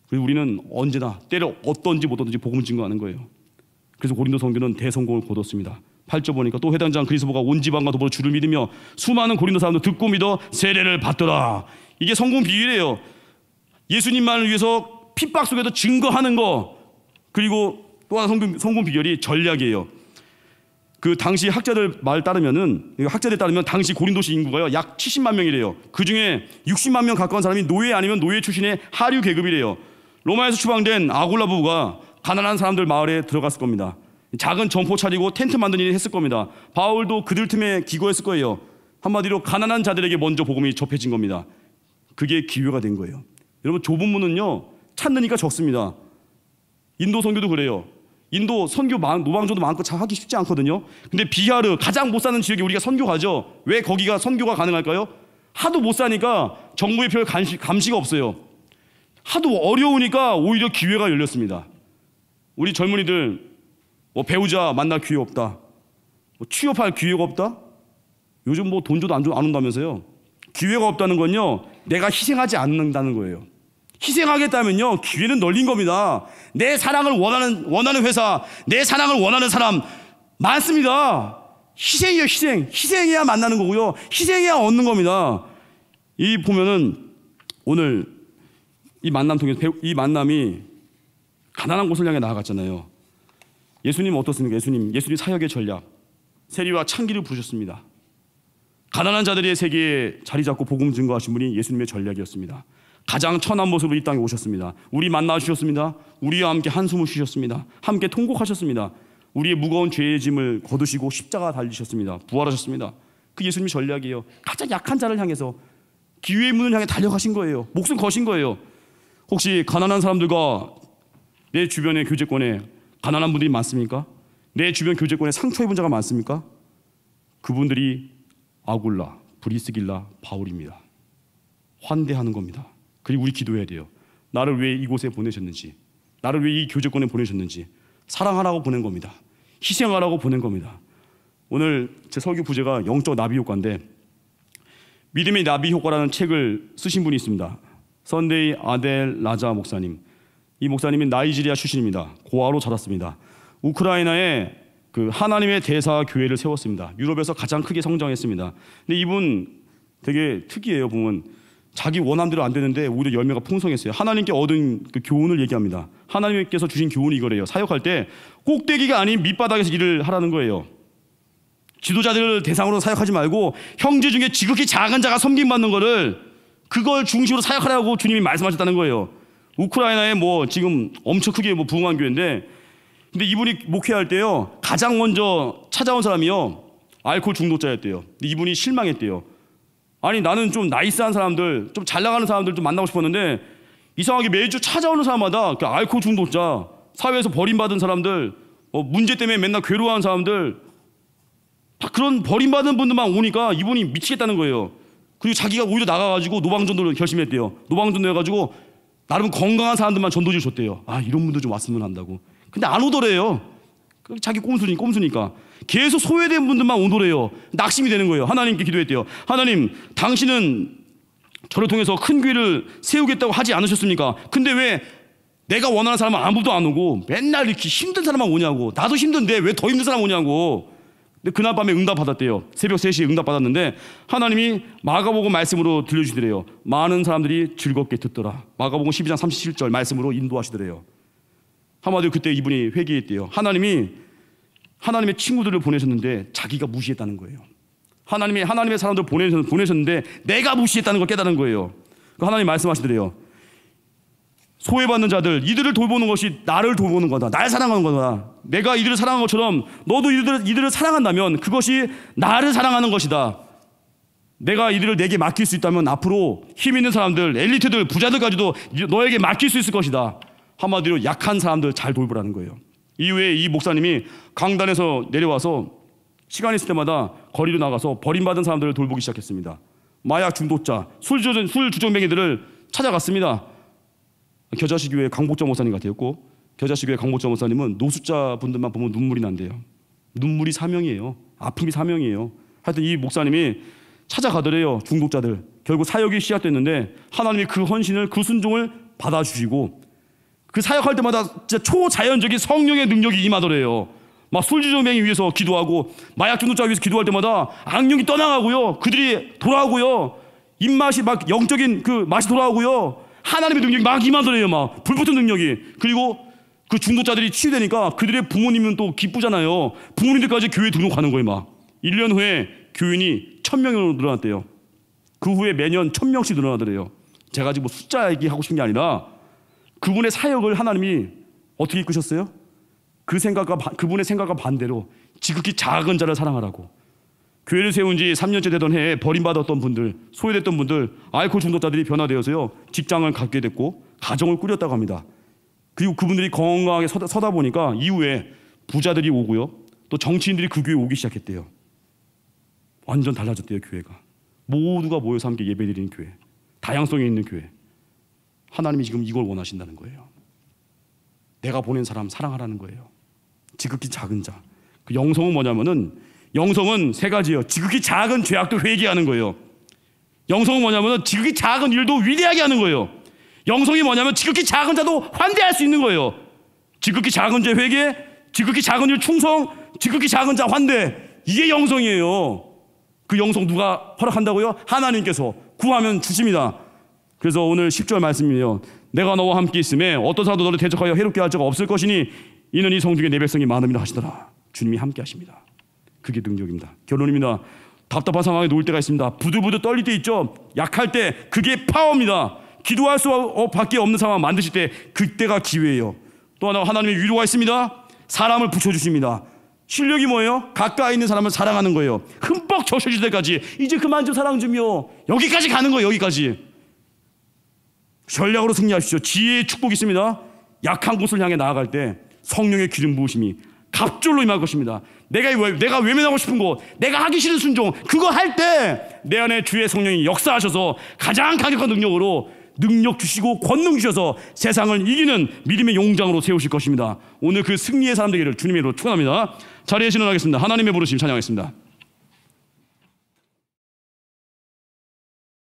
A: 그리고 우리는 언제나 때려 어떤지 못 어떤지 복음을 증거하는 거예요. 그래서 고린도 성교는 대성공을 거뒀습니다. 8조 보니까 또 회당장 그리스도가 온 지방과 더불어 주를 믿으며 수많은 고린도 사람도 듣고 믿어 세례를 받더라. 이게 성공 비유예요. 예수님만을 위해서 핍박 속에서 증거하는 거. 그리고 또 하나 성공, 성공 비결이 전략이에요. 그 당시 학자들 말 따르면은 학자들 따르면 당시 고린도시 인구가요 약 70만 명이래요. 그 중에 60만 명 가까운 사람이 노예 아니면 노예 출신의 하류 계급이래요. 로마에서 추방된 아골라 부부가 가난한 사람들 마을에 들어갔을 겁니다. 작은 점포 차리고 텐트 만든 일을 했을 겁니다. 바울도 그들 틈에 기거했을 거예요. 한마디로 가난한 자들에게 먼저 복음이 접해진 겁니다. 그게 기회가 된 거예요. 여러분 좁은 문은요 찾느니까 적습니다. 인도 선교도 그래요. 인도 선교 노방조도 많고 잘 하기 쉽지 않거든요. 근데 비하르 가장 못 사는 지역에 우리가 선교 가죠. 왜 거기가 선교가 가능할까요? 하도 못 사니까 정부의 별 감시, 감시가 없어요. 하도 어려우니까 오히려 기회가 열렸습니다. 우리 젊은이들 뭐 배우자 만날 기회 없다. 뭐 취업할 기회가 없다. 요즘 뭐돈 줘도 안, 줘, 안 온다면서요. 기회가 없다는 건요. 내가 희생하지 않는다는 거예요. 희생하겠다면요. 기회는 널린 겁니다. 내 사랑을 원하는 원하는 회사, 내 사랑을 원하는 사람 많습니다. 희생이요, 희생. 희생해야 만나는 거고요. 희생해야 얻는 겁니다. 이 보면은 오늘 이 만남 통해서 이 만남이 가난한 곳을 향해 나아갔잖아요. 예수님 어떻습니까? 예수님, 예수님 사역의 전략. 세리와 창기를 부르셨습니다. 가난한 자들의 세계에 자리 잡고 복음 증거하신 분이 예수님의 전략이었습니다. 가장 천한 모습으로 이 땅에 오셨습니다. 우리 만나 주셨습니다. 우리와 함께 한숨을 쉬셨습니다. 함께 통곡하셨습니다. 우리의 무거운 죄의 짐을 거두시고 십자가 달리셨습니다. 부활하셨습니다. 그 예수님의 전략이에요. 가장 약한 자를 향해서 기회의 문을 향해 달려가신 거예요. 목숨 거신 거예요. 혹시 가난한 사람들과 내 주변의 교제권에 가난한 분들이 많습니까? 내 주변 교제권에 상처 입은 자가 많습니까? 그분들이 아굴라, 브리스길라, 바울입니다. 환대하는 겁니다. 그리고 우리 기도해야 돼요. 나를 왜 이곳에 보내셨는지, 나를 왜 이 교제권에 보내셨는지, 사랑하라고 보낸 겁니다. 희생하라고 보낸 겁니다. 오늘 제 설교 부제가 영적 나비 효과인데, 믿음의 나비 효과라는 책을 쓰신 분이 있습니다. 선데이 아델 라자 목사님. 이 목사님이 나이지리아 출신입니다. 고아로 자랐습니다. 우크라이나에 그 하나님의 대사 교회를 세웠습니다. 유럽에서 가장 크게 성장했습니다. 근데 이분 되게 특이해요, 보면. 자기 원함대로 안 되는데 오히려 열매가 풍성했어요. 하나님께 얻은 그 교훈을 얘기합니다. 하나님께서 주신 교훈이 이거래요. 사역할 때 꼭대기가 아닌 밑바닥에서 일을 하라는 거예요. 지도자들을 대상으로 사역하지 말고 형제 중에 지극히 작은 자가 섬김받는 거를 그걸 중심으로 사역하라고 주님이 말씀하셨다는 거예요. 우크라이나에 뭐 지금 엄청 크게 뭐 부흥한 교회인데 근데 이분이 목회할 때요 가장 먼저 찾아온 사람이요 알코올 중독자였대요. 근데 이분이 실망했대요. 아니 나는 좀 나이스한 사람들, 좀 잘 나가는 사람들 좀 만나고 싶었는데 이상하게 매주 찾아오는 사람마다 그 알코올 중독자, 사회에서 버림받은 사람들, 어, 문제 때문에 맨날 괴로워하는 사람들 다 그런 버림받은 분들만 오니까 이분이 미치겠다는 거예요. 그리고 자기가 오히려 나가가지고 노방전도를 결심했대요. 노방전도 해가지고 나름 건강한 사람들만 전도지를 줬대요. 아, 이런 분들 좀 왔으면 한다고. 근데 안 오더래요. 그 자기 꼼수니, 꼼수니까. 계속 소외된 분들만 오더래요. 낙심이 되는 거예요. 하나님께 기도했대요. 하나님, 당신은 저를 통해서 큰 귀를 세우겠다고 하지 않으셨습니까? 근데 왜 내가 원하는 사람은 아무도 안 오고 맨날 이렇게 힘든 사람만 오냐고. 나도 힘든데 왜 더 힘든 사람 오냐고. 근데 그날 밤에 응답받았대요. 새벽 3시에 응답받았는데 하나님이 마가복음 말씀으로 들려주시더래요. 많은 사람들이 즐겁게 듣더라. 마가복음 12장 37절 말씀으로 인도하시더래요. 한마디로 그때 이분이 회개했대요. 하나님이 하나님의 친구들을 보내셨는데 자기가 무시했다는 거예요. 하나님이 하나님의 사람들 보내셨는데 내가 무시했다는 걸 깨달은 거예요. 그 하나님 말씀하시더래요. 소외받는 자들, 이들을 돌보는 것이 나를 돌보는 거다. 나를 사랑하는 거다. 내가 이들을 사랑한 것처럼 너도 이들을, 이들을 사랑한다면 그것이 나를 사랑하는 것이다. 내가 이들을 내게 맡길 수 있다면 앞으로 힘 있는 사람들, 엘리트들, 부자들까지도 너에게 맡길 수 있을 것이다. 한마디로 약한 사람들 잘 돌보라는 거예요. 이후에 이 목사님이 강단에서 내려와서 시간 있을 때마다 거리로 나가서 버림받은 사람들을 돌보기 시작했습니다. 마약 중독자, 술 주정뱅이들을 찾아갔습니다. 겨자시교회 강복자 목사님이 되었고 겨자시교회 강복자 목사님은 노숙자 분들만 보면 눈물이 난대요. 눈물이 사명이에요. 아픔이 사명이에요. 하여튼 이 목사님이 찾아가더래요. 중독자들. 결국 사역이 시작됐는데 하나님이 그 헌신을 그 순종을 받아주시고 그 사역할 때마다 진짜 초자연적인 성령의 능력이 임하더래요. 막 술주정뱅이 위해서 기도하고 마약 중독자 위해서 기도할 때마다 악령이 떠나가고요. 그들이 돌아오고요. 입맛이 막 영적인 그 맛이 돌아오고요. 하나님의 능력이 막 임하더래요. 막 불붙은 능력이. 그리고 그 중독자들이 치유되니까 그들의 부모님은 또 기쁘잖아요. 부모님들까지 교회 등록하는 거예요. 막 1년 후에 교인이 1000명으로 늘어났대요. 그 후에 매년 1000명씩 늘어나더래요. 제가 지금 뭐 숫자 얘기하고 싶은 게 아니라 그분의 사역을 하나님이 어떻게 이끄셨어요? 그 생각과 그분의 생각과 반대로 지극히 작은 자를 사랑하라고 교회를 세운 지 3년째 되던 해에 버림받았던 분들, 소외됐던 분들, 알코올 중독자들이 변화되어서요. 직장을 갖게 됐고 가정을 꾸렸다고 합니다. 그리고 그분들이 건강하게 서다, 서다 보니까 이후에 부자들이 오고요. 또 정치인들이 그 교회에 오기 시작했대요. 완전 달라졌대요, 교회가. 모두가 모여서 함께 예배드리는 교회. 다양성이 있는 교회. 하나님이 지금 이걸 원하신다는 거예요. 내가 보낸 사람 사랑하라는 거예요. 지극히 작은 자. 그 영성은 뭐냐면은 영성은 세 가지예요. 지극히 작은 죄악도 회개하는 거예요. 영성은 뭐냐면 지극히 작은 일도 위대하게 하는 거예요. 영성이 뭐냐면 지극히 작은 자도 환대할 수 있는 거예요. 지극히 작은 죄 회개, 지극히 작은 일 충성, 지극히 작은 자 환대. 이게 영성이에요. 그 영성 누가 허락한다고요? 하나님께서 구하면 주십니다. 그래서 오늘 10절 말씀이에요. 내가 너와 함께 있음에 어떤 사도 너를 대적하여 해롭게 할 자가 없을 것이니 이는 이 성중에 내 백성이 많음이라 하시더라. 주님이 함께 하십니다. 그게 능력입니다. 결론입니다. 답답한 상황에 놓일 때가 있습니다. 부들부들 떨릴 때 있죠. 약할 때 그게 파워입니다. 기도할 수 밖에 없는 상황 만드실 때 그때가 기회예요. 또 하나 하나님의 위로가 있습니다. 사람을 붙여주십니다. 실력이 뭐예요? 가까이 있는 사람을 사랑하는 거예요. 흠뻑 적셔질 때까지 이제 그만 좀 사랑 좀요. 여기까지 가는 거예요. 여기까지. 전략으로 승리하십시오. 지혜의 축복이 있습니다. 약한 곳을 향해 나아갈 때 성령의 기름 부으심이 갑절로 임할 것입니다. 내가 내가 외면하고 싶은 거, 내가 하기 싫은 순종, 그거 할 때 내 안에 주의 성령이 역사하셔서 가장 강력한 능력으로 능력 주시고 권능 주셔서 세상을 이기는 믿음의 용장으로 세우실 것입니다. 오늘 그 승리의 사람 되기를 주님의 이름으로 축원합니다. 자리에 신원하겠습니다. 하나님의 부르심 찬양하겠습니다.